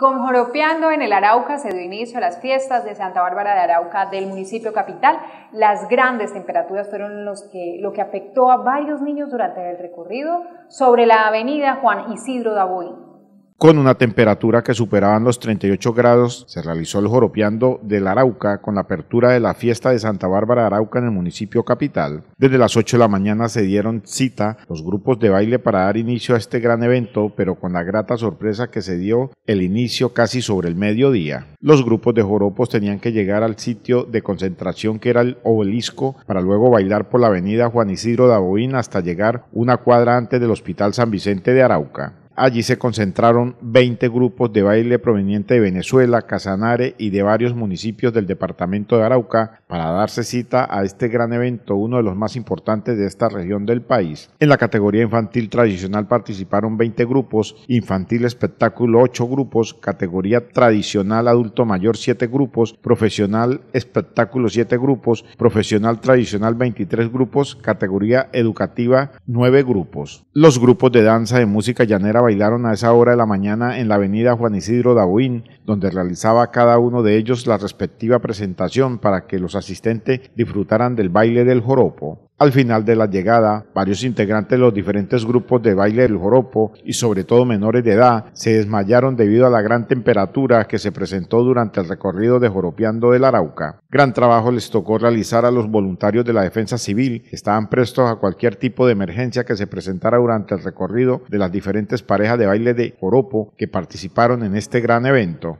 con en el Arauca se dio inicio a las fiestas de Santa Bárbara de Arauca del municipio capital. Las grandes temperaturas fueron los que, lo que afectó a varios niños durante el recorrido sobre la avenida Juan Isidro Daboín con una temperatura que superaban los 38 grados, se realizó el joropeando del Arauca con la apertura de la fiesta de Santa Bárbara Arauca en el municipio capital. Desde las 8 de la mañana se dieron cita los grupos de baile para dar inicio a este gran evento, pero con la grata sorpresa que se dio el inicio casi sobre el mediodía. Los grupos de joropos tenían que llegar al sitio de concentración que era el obelisco para luego bailar por la avenida Juan Isidro boín hasta llegar una cuadra antes del Hospital San Vicente de Arauca. Allí se concentraron 20 grupos de baile provenientes de Venezuela, Casanare y de varios municipios del departamento de Arauca para darse cita a este gran evento, uno de los más importantes de esta región del país. En la categoría infantil tradicional participaron 20 grupos, infantil espectáculo 8 grupos, categoría tradicional adulto mayor 7 grupos, profesional espectáculo 7 grupos, profesional tradicional 23 grupos, categoría educativa 9 grupos. Los grupos de danza de música llanera bailaron a esa hora de la mañana en la avenida Juan Isidro Dabuín, donde realizaba cada uno de ellos la respectiva presentación para que los asistentes disfrutaran del baile del joropo. Al final de la llegada, varios integrantes de los diferentes grupos de baile del joropo y sobre todo menores de edad se desmayaron debido a la gran temperatura que se presentó durante el recorrido de Joropiando del Arauca. Gran trabajo les tocó realizar a los voluntarios de la defensa civil, que estaban prestos a cualquier tipo de emergencia que se presentara durante el recorrido de las diferentes parejas de baile de joropo que participaron en este gran evento.